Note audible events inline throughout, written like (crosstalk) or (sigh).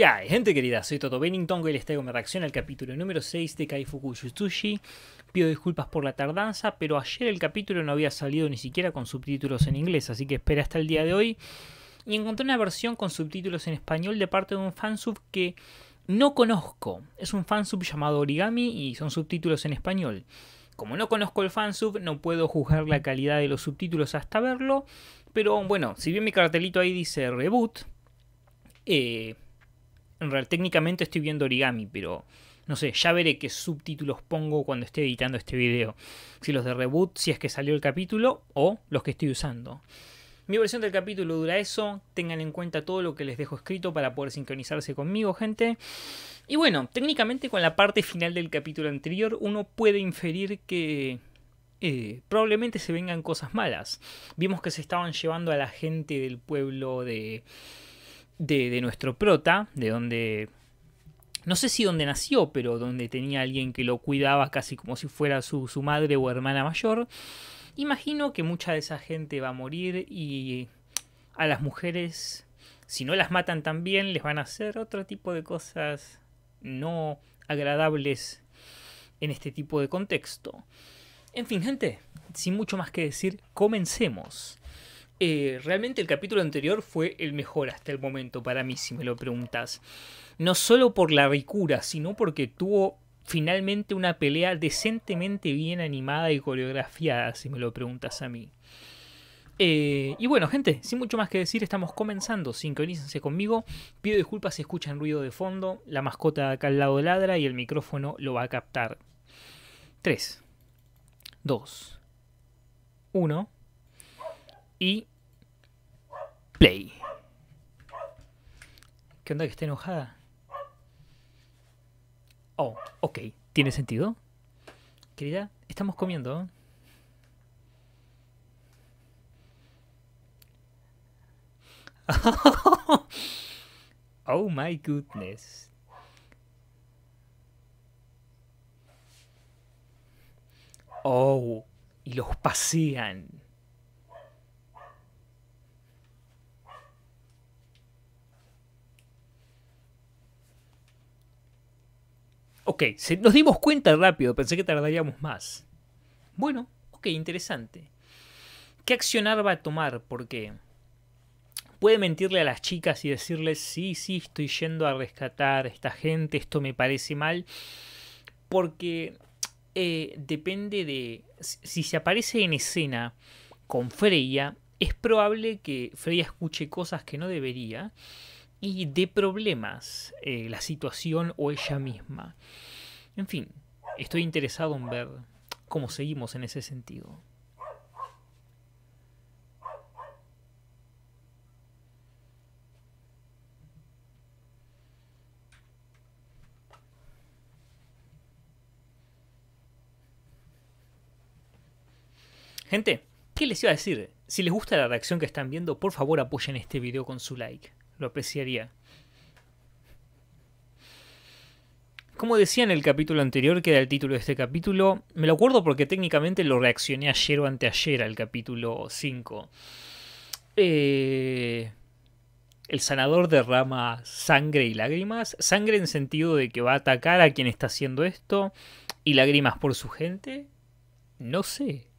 ¿Qué gente querida? Soy Toto Bennington y les traigo mi reacción al capítulo número 6 de Kaifuku Yutsushi. Pido disculpas por la tardanza, pero ayer el capítulo no había salido ni siquiera con subtítulos en inglés, así que espera hasta el día de hoy. Y encontré una versión con subtítulos en español de parte de un fansub que no conozco. Es un fansub llamado Origami y son subtítulos en español. Como no conozco el fansub, no puedo juzgar la calidad de los subtítulos hasta verlo. Pero bueno, si bien mi cartelito ahí dice reboot, eh, en realidad técnicamente estoy viendo origami, pero no sé, ya veré qué subtítulos pongo cuando esté editando este video. Si los de reboot, si es que salió el capítulo, o los que estoy usando. Mi versión del capítulo dura eso, tengan en cuenta todo lo que les dejo escrito para poder sincronizarse conmigo, gente. Y bueno, técnicamente con la parte final del capítulo anterior uno puede inferir que eh, probablemente se vengan cosas malas. Vimos que se estaban llevando a la gente del pueblo de de, nuestro prota, de donde no sé si donde nació, pero donde tenía alguien que lo cuidaba casi como si fuera su, su, madre o hermana mayor. Imagino que mucha de esa gente va a morir y a las mujeres, si no las matan también, les van a hacer otro tipo de cosas no agradables en este tipo de contexto. En fin, gente, sin mucho más que decir, comencemos. Eh, realmente el capítulo anterior fue el mejor hasta el momento para mí, si me lo preguntas. No solo por la ricura, sino porque tuvo finalmente una pelea decentemente bien animada y coreografiada, si me lo preguntas a mí. Eh, y bueno, gente, sin mucho más que decir, estamos comenzando. Sincronícense conmigo. Pido disculpas si escuchan ruido de fondo. La mascota de acá al lado ladra y el micrófono lo va a captar. 3, 2, 1 y play. ¿Qué onda que está enojada? Oh, ok. ¿Tiene sentido? Querida, estamos comiendo. (laughs) oh my goodness. Oh, y los pasean. ok, nos dimos cuenta rápido, pensé que tardaríamos más. Bueno, ok, interesante. ¿Qué accionar va a tomar? Porque puede mentirle a las chicas y decirles, sí, sí, estoy yendo a rescatar a esta gente, esto me parece mal, porque eh, depende de si se aparece en escena con Freya, es probable que Freya escuche cosas que no debería y de problemas, eh, la situación o ella misma. En fin, estoy interesado en ver cómo seguimos en ese sentido. Gente, ¿qué les iba a decir? Si les gusta la reacción que están viendo, por favor apoyen este video con su like lo apreciaría. Como decía en el capítulo anterior, que era el título de este capítulo, me lo acuerdo porque técnicamente lo reaccioné ayer o anteayer al capítulo 5. Eh, el sanador derrama sangre y lágrimas. Sangre en sentido de que va a atacar a quien está haciendo esto y lágrimas por su gente. No sé.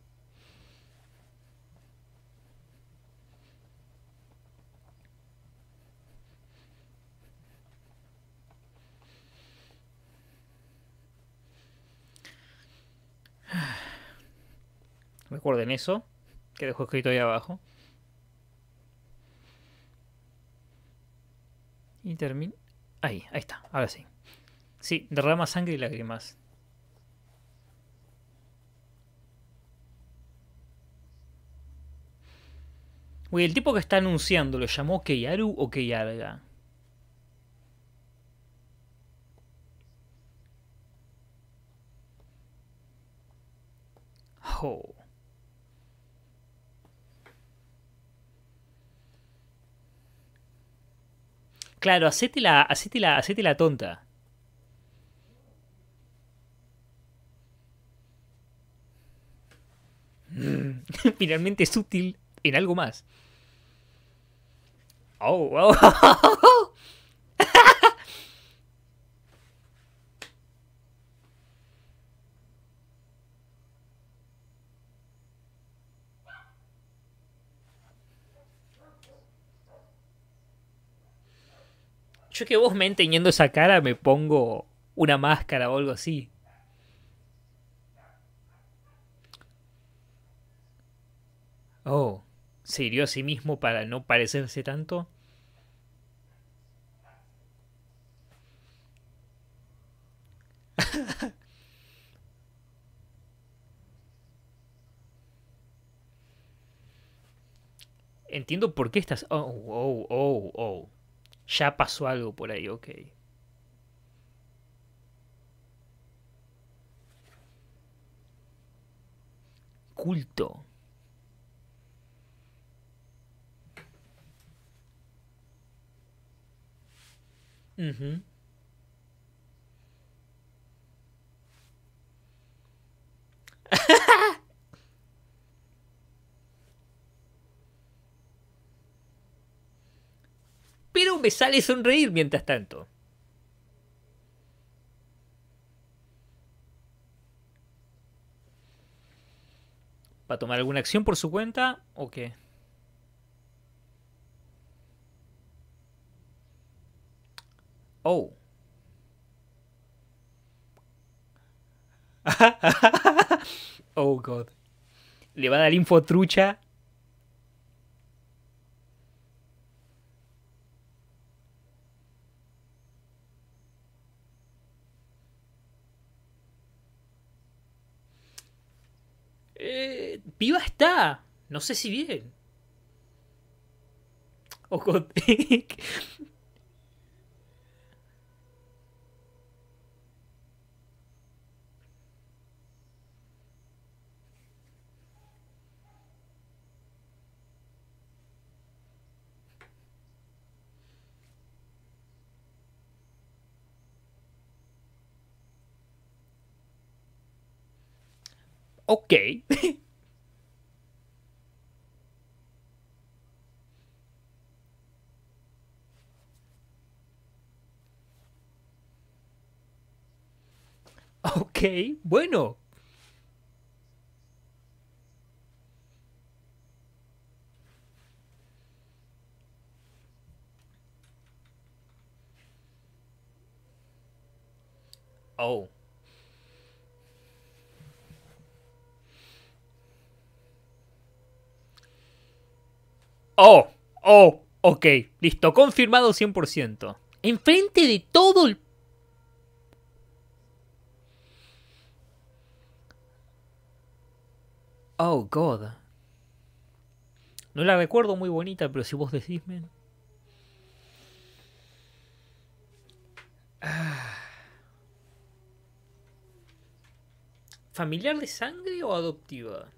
Recuerden eso, que dejo escrito ahí abajo. Y termina... Ahí, ahí está, ahora sí. Sí, derrama sangre y lágrimas. Uy, el tipo que está anunciando, ¿lo llamó Keiaru o Keiarga? Oh. Claro, hacete la, la, tonta. (laughs) Finalmente es en algo más. Oh, ¡Oh! (laughs) oh que vos me esa cara me pongo una máscara o algo así. Oh, ¿se hirió a sí mismo para no parecerse tanto? (laughs) Entiendo por qué estás... Oh, oh, oh, oh ya pasó algo por ahí, ok. Culto. (laughs) pero me sale sonreír mientras tanto. ¿Va a tomar alguna acción por su cuenta o qué? Oh. (laughs) oh, God. Le va a dar info trucha piba está. No sé si bien. Ojo. con... (laughs) ok. (laughs) Okay, bueno. Oh. Oh, oh, ok, listo, confirmado 100%. Enfrente de todo el Oh, God. No la recuerdo muy bonita, pero si vos decís, ah. ¿Familiar de sangre o adoptiva?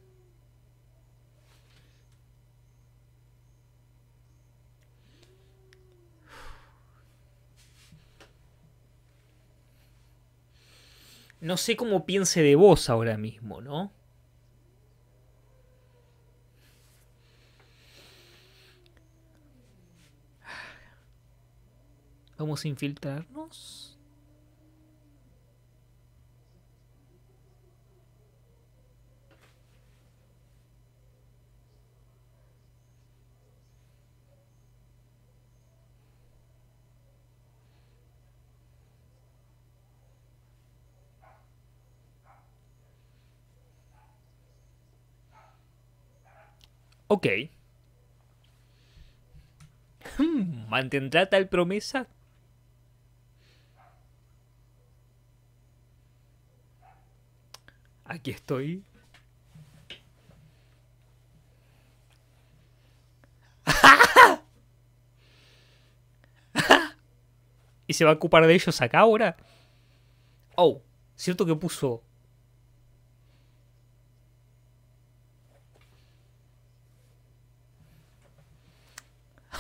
No sé cómo piense de vos ahora mismo, ¿no? Vamos a infiltrarnos. Ok. Hmm, ¿Mantendrá tal promesa? aquí estoy. (laughs) ¿Y se va a ocupar de ellos acá ahora? Oh, cierto que puso...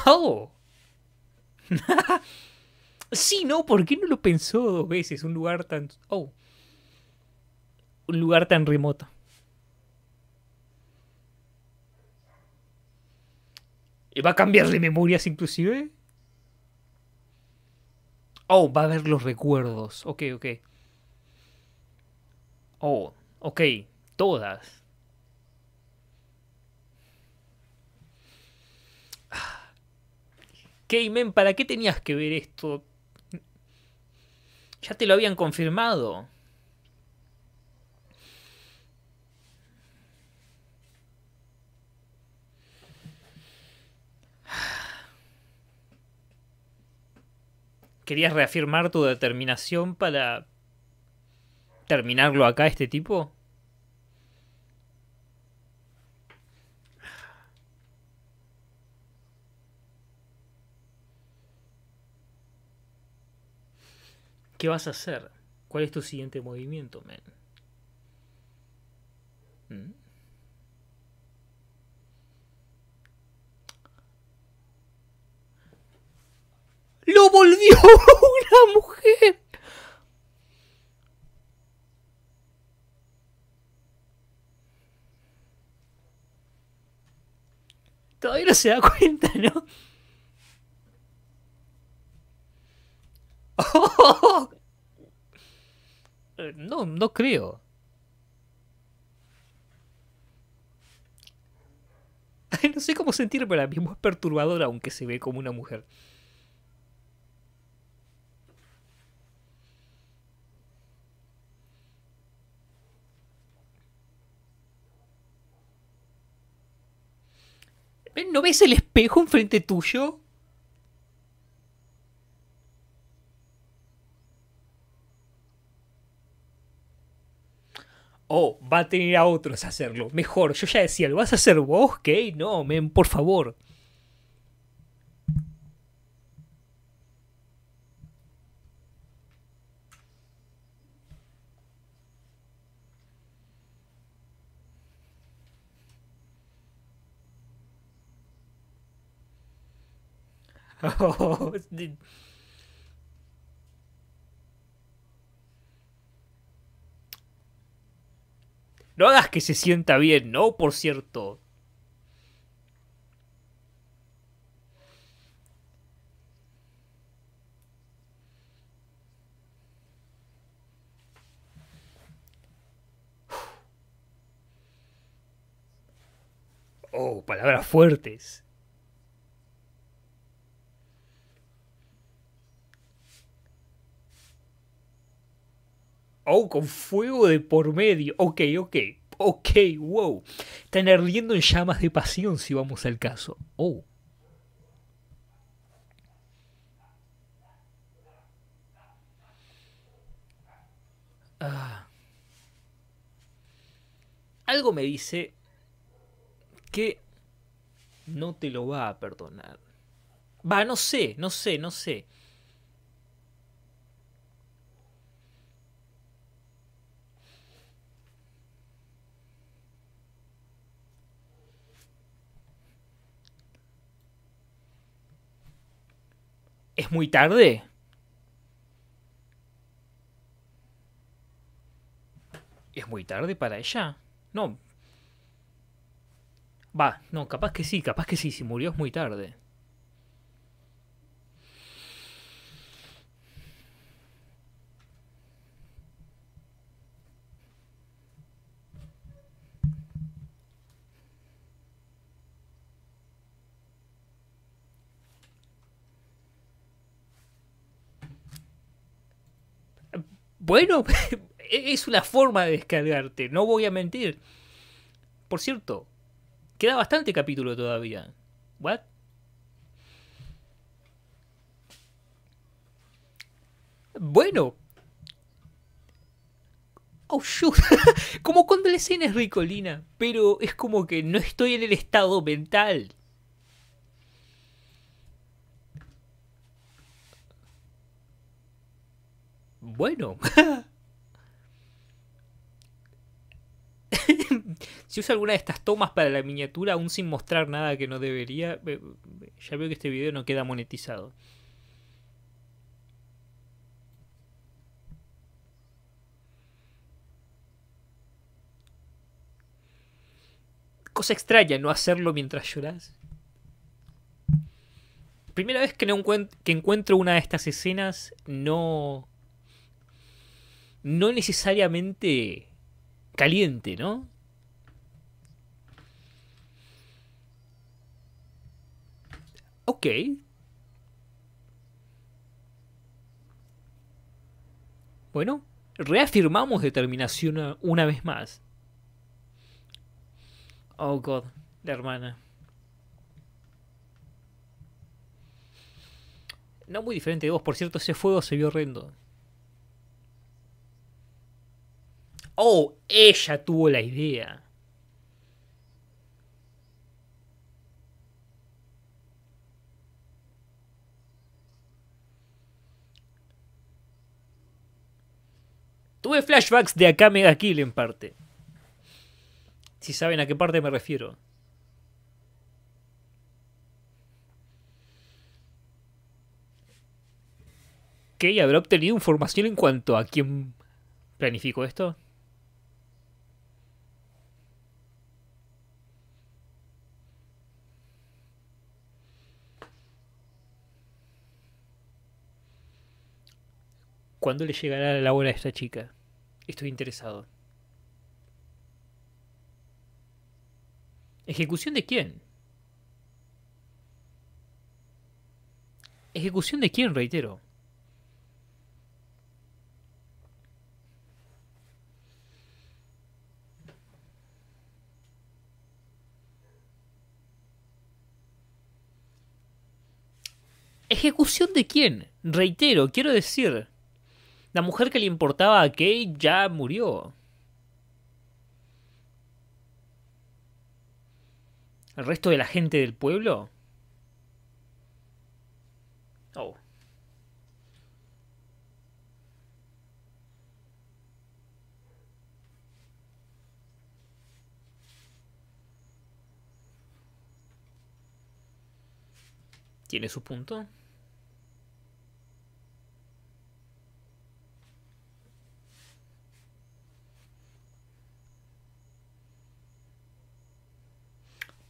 Oh. (laughs) sí, no, ¿por qué no lo pensó dos veces? Un lugar tan... Oh un lugar tan remoto. ¿Y va a cambiar de memorias inclusive? Oh, va a ver los recuerdos. Ok, ok. Oh, ok. Todas. Ah. K-Men, ¿para qué tenías que ver esto? Ya te lo habían confirmado. ¿Querías reafirmar tu determinación para terminarlo acá este tipo? ¿Qué vas a hacer? ¿Cuál es tu siguiente movimiento, men? ¿Mm? lo volvió (laughs) una mujer. Todavía no se da cuenta, ¿no? (laughs) Eh, no, no creo. no sé cómo sentirme la mismo, es perturbadora aunque se ve como una mujer. ¿No ves el espejo enfrente tuyo? Oh, va a tener a otros a hacerlo. Mejor, yo ya decía, ¿lo vas a hacer vos, Kate? No, men, por favor. (laughs) no hagas que se sienta bien, ¿no? Por cierto. Oh, palabras fuertes. Oh, con fuego de por medio. Ok, ok. Ok, wow. Están ardiendo en llamas de pasión si vamos al caso. Oh. Ah. Algo me dice que no te lo va a perdonar. Va, no sé, no sé, no sé. ¿Es muy tarde? ¿Es muy tarde para ella? No. Va, no, capaz que sí, capaz que sí, si murió es muy tarde. Bueno, (laughs) e-, es una forma de descargarte, no voy a mentir. Por cierto, queda bastante capítulo todavía. ¿What? Bueno. Oh, shoot. (laughs) como cuando la escena es ricolina, pero es como que no estoy en el estado mental Bueno. (laughs) si uso alguna de estas tomas para la miniatura aún sin mostrar nada que no debería, ya veo que este video no queda monetizado. Cosa extraña no hacerlo mientras lloras. Primera vez que, que encuentro una de estas escenas, no no necesariamente caliente, ¿no? Ok. Bueno, reafirmamos determinación una, vez más. Oh, God, la hermana. No muy diferente de vos, por cierto, ese fuego se vio horrendo. oh, ella tuvo la idea. Tuve flashbacks de acá Mega Kill en parte. Si saben a qué parte me refiero. ¿Qué? ¿Habrá obtenido información en cuanto a quién planificó esto? ¿Cuándo le llegará la hora a esta chica? Estoy interesado. ¿Ejecución de quién? ¿Ejecución de quién, reitero? ¿Ejecución de quién? Reitero, quiero decir, la mujer que le importaba a Kate ya murió. ¿El resto de la gente del pueblo? Oh. ¿Tiene su punto?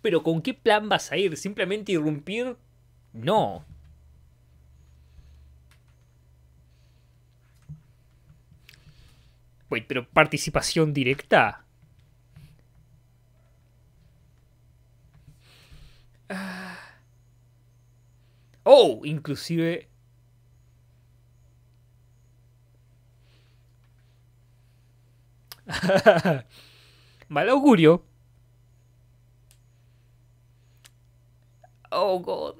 pero ¿con qué plan vas a ir? ¿Simplemente irrumpir? No. Wait, pero participación directa. Oh, inclusive (laughs) Mal augurio. Oh God.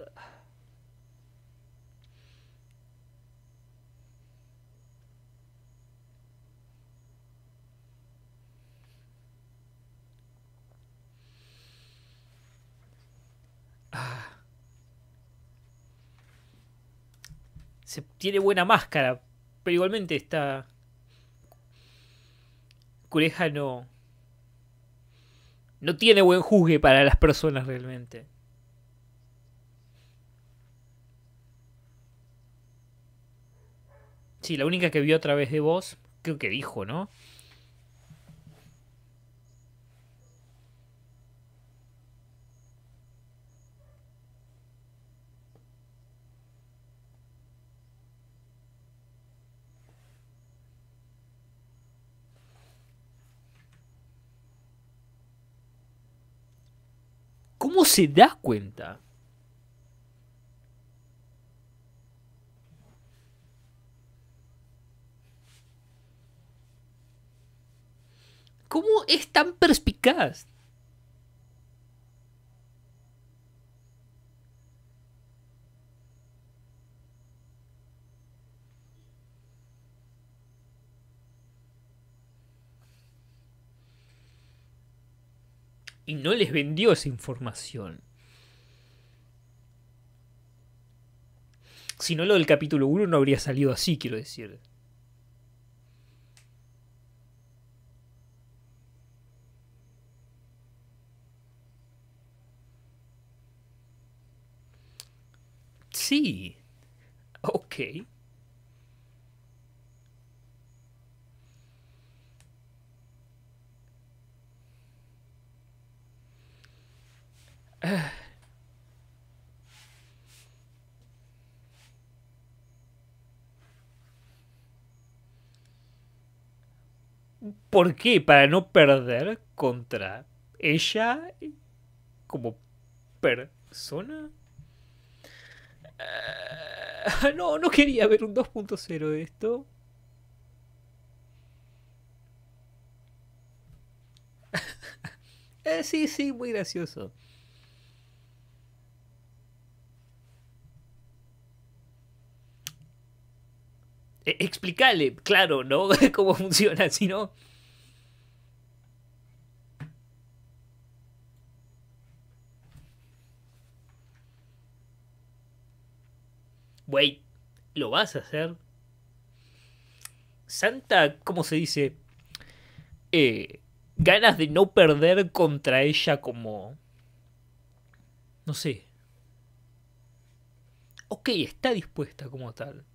Ah. Se tiene buena máscara, pero igualmente está... Cureja no... No tiene buen juzgue para las personas realmente. Sí, la única que vio a través de vos, creo que dijo, ¿no? ¿Cómo se da cuenta? ¿Cómo es tan perspicaz? Y no les vendió esa información. Si no, lo del capítulo 1 no habría salido así, quiero decir. Sí. Ok. ¿Por qué? Para no perder contra ella como persona. Ah, no, no quería ver un 2.0 de esto. (laughs) Eh, sí, sí, muy gracioso. E, explícale, claro, ¿no? (laughs) Cómo funciona, si no. Güey, ¿lo vas a hacer? Santa, ¿cómo se dice? Eh, ganas de no perder contra ella como... No sé. Ok, está dispuesta como tal.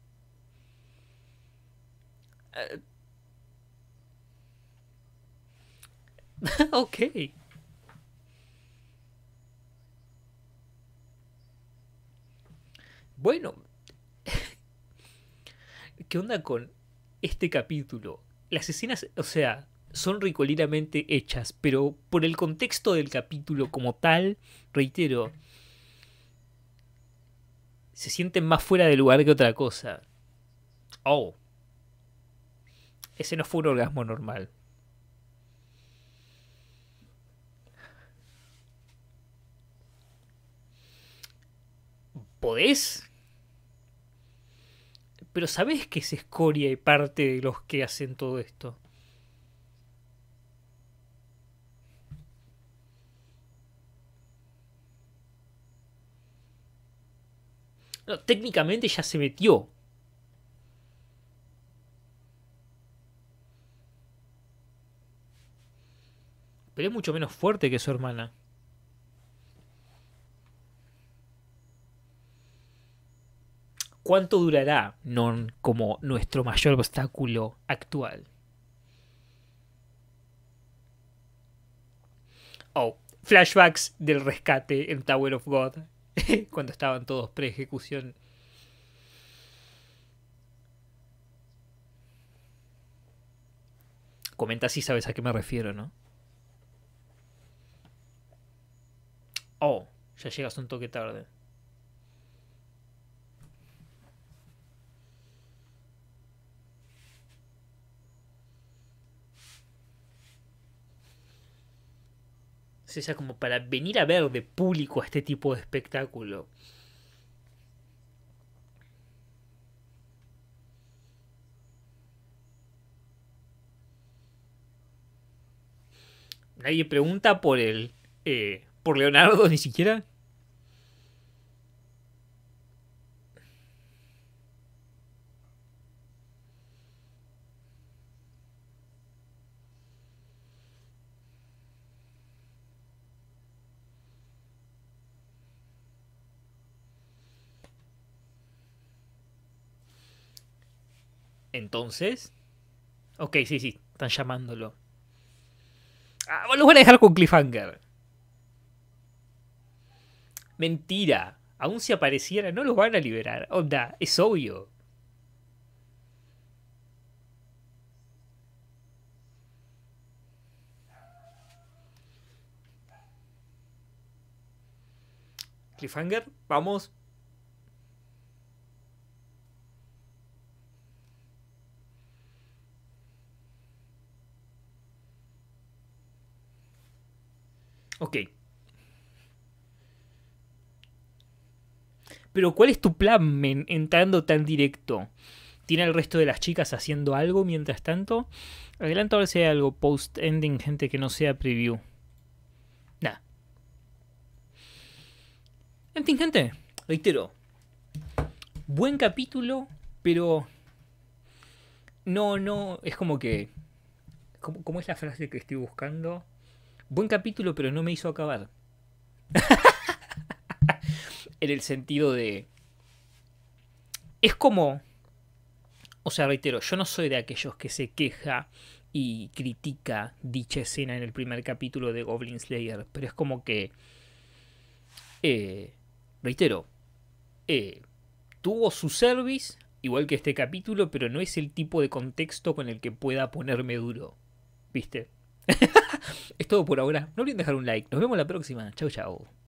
Okay. Ah. (laughs) ok. Bueno, ¿qué onda con este capítulo? Las escenas, o sea, son ricolinamente hechas, pero por el contexto del capítulo como tal, reitero, se sienten más fuera de lugar que otra cosa. Oh. Ese no fue un orgasmo normal. ¿Podés? Pero sabés que es escoria y parte de los que hacen todo esto. No, técnicamente ya se metió. Pero es mucho menos fuerte que su hermana. ¿Cuánto durará non como nuestro mayor obstáculo actual? Oh, flashbacks del rescate en Tower of God, (laughs) cuando estaban todos pre-ejecución. Comenta si sabes a qué me refiero, ¿no? Oh, ya llegas un toque tarde. O sea, como para venir a ver de público a este tipo de espectáculo. Nadie pregunta por el. Eh, por Leonardo ni siquiera. entonces? Ok, sí, sí, están llamándolo. Ah, los van a dejar con cliffhanger. Mentira. Aún si apareciera, no los van a liberar. Onda, es obvio. Cliffhanger, vamos, Ok. Pero ¿cuál es tu plan, men, entrando tan directo? ¿Tiene el resto de las chicas haciendo algo mientras tanto? Adelanto a ver si hay algo post-ending, gente, que no sea preview. Nada. En fin, gente, reitero. Buen capítulo, pero... No, no, es como que... ¿Cómo, cómo es la frase que estoy buscando? Buen capítulo, pero no me hizo acabar. (laughs) en el sentido de... Es como... O sea, reitero, yo no soy de aquellos que se queja y critica dicha escena en el primer capítulo de Goblin Slayer, pero es como que... Eh, reitero, eh, tuvo su service, igual que este capítulo, pero no es el tipo de contexto con el que pueda ponerme duro. ¿Viste? Es todo por ahora. No olviden dejar un like. Nos vemos la próxima. Chau, chau.